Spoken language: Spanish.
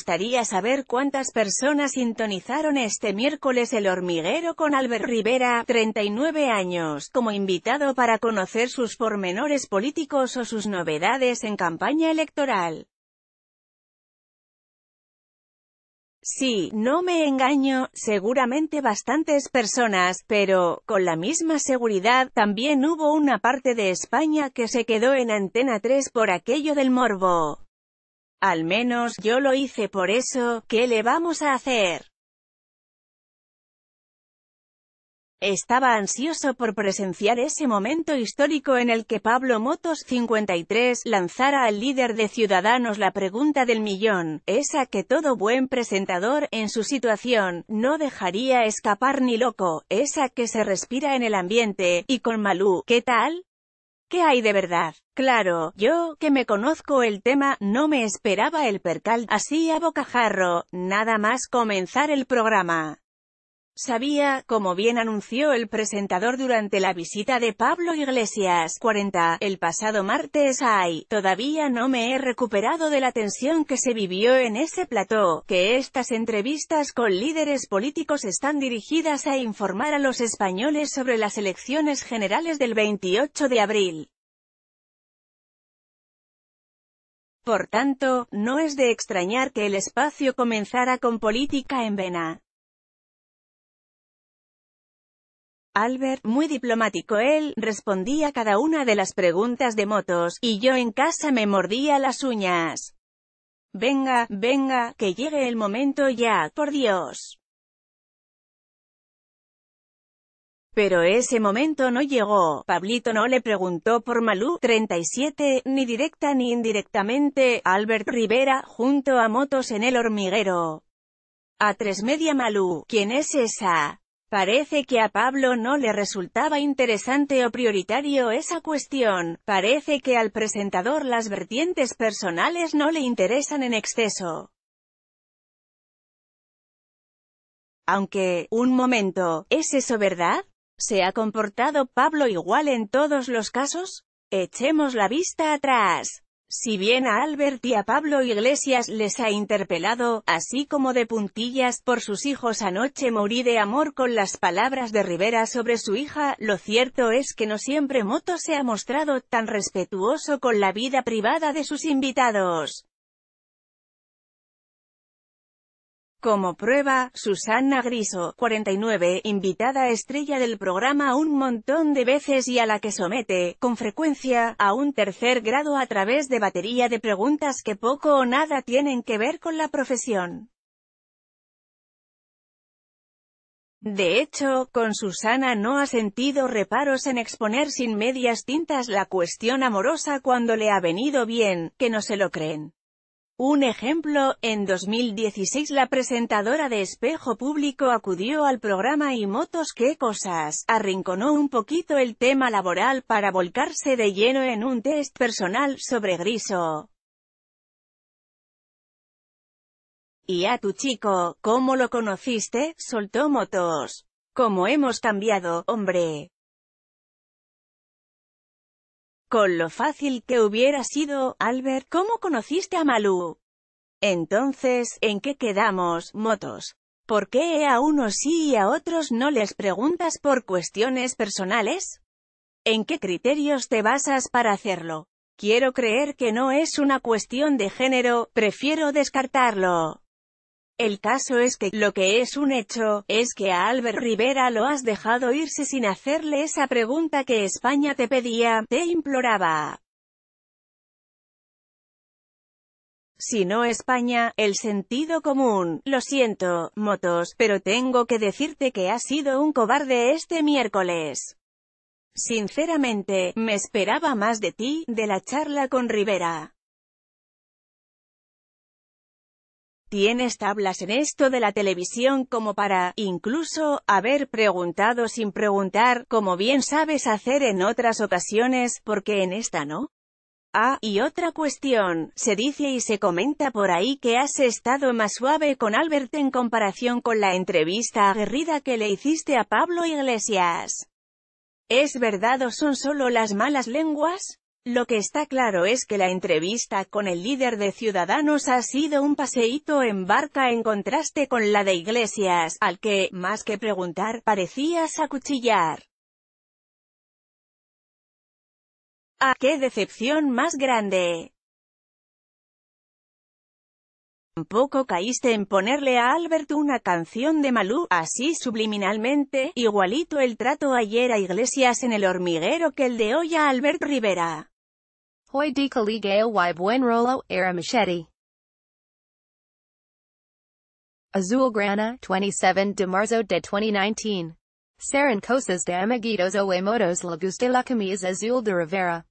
gustaría saber cuántas personas sintonizaron este miércoles El Hormiguero con Albert Rivera, 39 años, como invitado para conocer sus pormenores políticos o sus novedades en campaña electoral. Sí, no me engaño, seguramente bastantes personas, pero, con la misma seguridad, también hubo una parte de España que se quedó en Antena 3 por aquello del morbo. Al menos yo lo hice por eso, ¿qué le vamos a hacer? Estaba ansioso por presenciar ese momento histórico en el que Pablo Motos 53 lanzara al líder de Ciudadanos la pregunta del millón, esa que todo buen presentador, en su situación, no dejaría escapar ni loco, esa que se respira en el ambiente, y con Malú, ¿qué tal? ¿Qué hay de verdad? Claro, yo, que me conozco el tema, no me esperaba el percal, así a bocajarro, nada más comenzar el programa. Sabía, como bien anunció el presentador durante la visita de Pablo Iglesias, 40, el pasado martes ay, todavía no me he recuperado de la tensión que se vivió en ese plató, que estas entrevistas con líderes políticos están dirigidas a informar a los españoles sobre las elecciones generales del 28 de abril. Por tanto, no es de extrañar que el espacio comenzara con política en vena. Albert, muy diplomático él, respondía cada una de las preguntas de motos, y yo en casa me mordía las uñas. Venga, venga, que llegue el momento ya, por Dios. Pero ese momento no llegó. Pablito no le preguntó por Malú, 37, ni directa ni indirectamente, Albert Rivera, junto a Motos en el hormiguero. A tres media Malú, ¿quién es esa? Parece que a Pablo no le resultaba interesante o prioritario esa cuestión, parece que al presentador las vertientes personales no le interesan en exceso. Aunque, un momento, ¿es eso verdad? ¿Se ha comportado Pablo igual en todos los casos? Echemos la vista atrás. Si bien a Albert y a Pablo Iglesias les ha interpelado, así como de puntillas, por sus hijos anoche morí de amor con las palabras de Rivera sobre su hija, lo cierto es que no siempre Moto se ha mostrado tan respetuoso con la vida privada de sus invitados. Como prueba, Susana Griso, 49, invitada estrella del programa un montón de veces y a la que somete, con frecuencia, a un tercer grado a través de batería de preguntas que poco o nada tienen que ver con la profesión. De hecho, con Susana no ha sentido reparos en exponer sin medias tintas la cuestión amorosa cuando le ha venido bien, que no se lo creen. Un ejemplo, en 2016 la presentadora de Espejo Público acudió al programa Y Motos Qué Cosas, arrinconó un poquito el tema laboral para volcarse de lleno en un test personal sobre Griso. Y a tu chico, ¿cómo lo conociste? Soltó Motos. ¿Cómo hemos cambiado, hombre? Con lo fácil que hubiera sido, Albert, ¿cómo conociste a Malú? Entonces, ¿en qué quedamos, motos? ¿Por qué a unos sí y a otros no les preguntas por cuestiones personales? ¿En qué criterios te basas para hacerlo? Quiero creer que no es una cuestión de género, prefiero descartarlo. El caso es que, lo que es un hecho, es que a Albert Rivera lo has dejado irse sin hacerle esa pregunta que España te pedía, te imploraba. Si no España, el sentido común, lo siento, motos, pero tengo que decirte que has sido un cobarde este miércoles. Sinceramente, me esperaba más de ti, de la charla con Rivera. Tienes tablas en esto de la televisión como para, incluso, haber preguntado sin preguntar, como bien sabes hacer en otras ocasiones, porque en esta no. Ah, y otra cuestión, se dice y se comenta por ahí que has estado más suave con Albert en comparación con la entrevista aguerrida que le hiciste a Pablo Iglesias. ¿Es verdad o son solo las malas lenguas? Lo que está claro es que la entrevista con el líder de Ciudadanos ha sido un paseíto en barca en contraste con la de Iglesias, al que, más que preguntar, parecías acuchillar. ¡Ah, qué decepción más grande! Tampoco caíste en ponerle a Albert una canción de Malú, así subliminalmente, igualito el trato ayer a Iglesias en el hormiguero que el de hoy a Albert Rivera. Hoy di Caligao y Buenrolo, era machete. Azulgrana, 27 de marzo de 2019. Serencosas de amiguitos o emotos la gusta la camisa azul de Rivera.